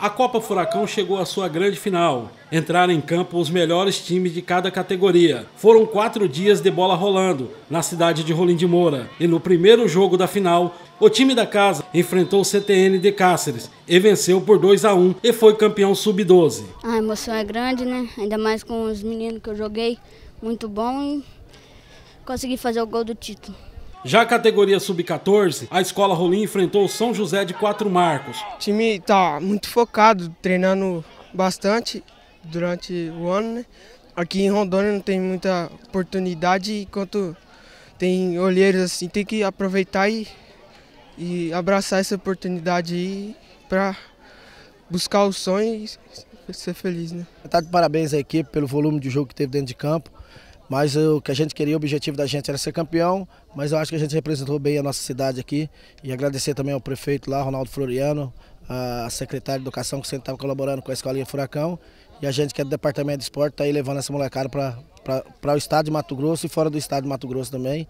A Copa Furacão chegou à sua grande final. Entraram em campo os melhores times de cada categoria. Foram quatro dias de bola rolando na cidade de Rolim de Moura. E no primeiro jogo da final, o time da casa enfrentou o CTN de Cáceres e venceu por 2 a 1 e foi campeão sub-12. A emoção é grande, né? Ainda mais com os meninos que eu joguei. Muito bom e consegui fazer o gol do título. Já a categoria sub-14, a escola Rolim enfrentou o São José de Quatro Marcos. O time está muito focado, treinando bastante durante o ano. Né? Aqui em Rondônia não tem muita oportunidade, enquanto tem olheiros assim, tem que aproveitar e, e abraçar essa oportunidade para buscar o sonho e ser feliz. Né? Tá de parabéns à equipe pelo volume de jogo que teve dentro de campo. Mas o que a gente queria, o objetivo da gente era ser campeão, mas eu acho que a gente representou bem a nossa cidade aqui. E agradecer também ao prefeito lá, Ronaldo Floriano, a secretária de Educação, que sempre estava colaborando com a Escolinha Furacão. E a gente, que é do Departamento de Esporte, está aí levando essa molecada para o estado de Mato Grosso e fora do estado de Mato Grosso também.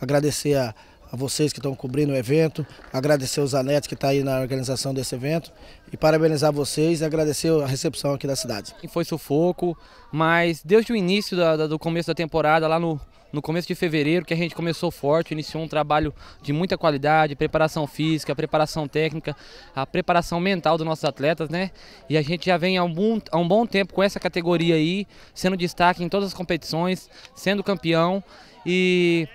Agradecer a a vocês que estão cobrindo o evento, agradecer os Zanetti que está aí na organização desse evento e parabenizar vocês e agradecer a recepção aqui da cidade. Foi sufoco, mas desde o início da, da, do começo da temporada, lá no, no começo de fevereiro que a gente começou forte, iniciou um trabalho de muita qualidade, preparação física, preparação técnica, a preparação mental dos nossos atletas, né? E a gente já vem há um, bom, há um bom tempo com essa categoria aí, sendo destaque em todas as competições, sendo campeão e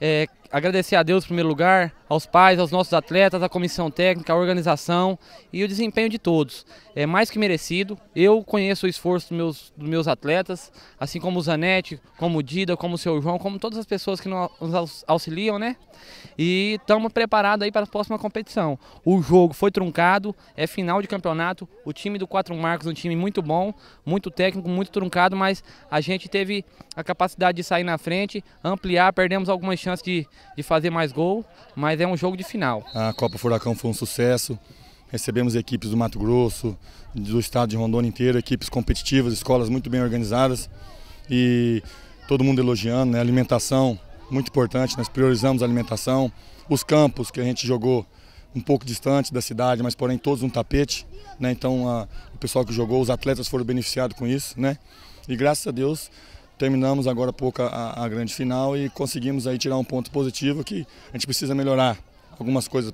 é, agradecer a Deus em primeiro lugar, aos pais, aos nossos atletas, à comissão técnica, à organização e o desempenho de todos. É mais que merecido. Eu conheço o esforço dos meus, dos meus atletas, assim como o Zanetti, como o Dida, como o seu João, como todas as pessoas que nos auxiliam, né? E estamos preparados aí para a próxima competição. O jogo foi truncado, é final de campeonato. O time do Quatro Marcos é um time muito bom, muito técnico, muito truncado, mas a gente teve a capacidade de sair na frente, ampliar, perdemos algumas chances de de fazer mais gol, mas é um jogo de final. A Copa Furacão foi um sucesso. Recebemos equipes do Mato Grosso, do estado de Rondônia inteiro, equipes competitivas, escolas muito bem organizadas e todo mundo elogiando, né? Alimentação, muito importante, nós priorizamos a alimentação. Os campos que a gente jogou um pouco distante da cidade, mas porém todos um tapete, né? Então a, o pessoal que jogou, os atletas foram beneficiados com isso, né? E graças a Deus terminamos agora há pouco a, a grande final e conseguimos aí tirar um ponto positivo que a gente precisa melhorar algumas coisas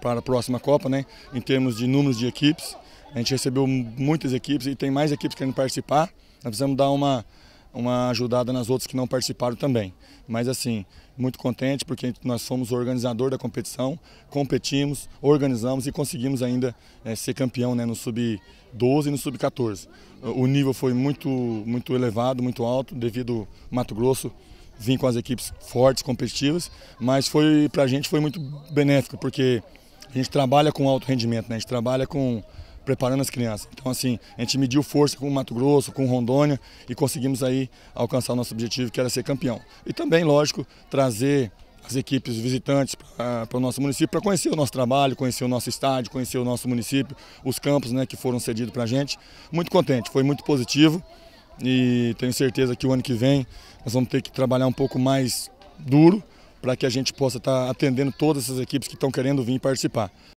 para a próxima Copa, né? Em termos de números de equipes, a gente recebeu muitas equipes e tem mais equipes querendo participar. Nós precisamos dar uma uma ajudada nas outras que não participaram também. Mas assim, muito contente porque nós somos o organizador da competição, competimos, organizamos e conseguimos ainda é, ser campeão né, no sub-12 e no sub-14. O nível foi muito, muito elevado, muito alto, devido Mato Grosso vir com as equipes fortes, competitivas, mas foi para a gente foi muito benéfico porque a gente trabalha com alto rendimento, né? a gente trabalha com preparando as crianças. Então, assim, a gente mediu força com o Mato Grosso, com Rondônia e conseguimos aí alcançar o nosso objetivo, que era ser campeão. E também, lógico, trazer as equipes visitantes para o nosso município, para conhecer o nosso trabalho, conhecer o nosso estádio, conhecer o nosso município, os campos né, que foram cedidos para a gente. Muito contente, foi muito positivo e tenho certeza que o ano que vem nós vamos ter que trabalhar um pouco mais duro para que a gente possa estar tá atendendo todas essas equipes que estão querendo vir participar.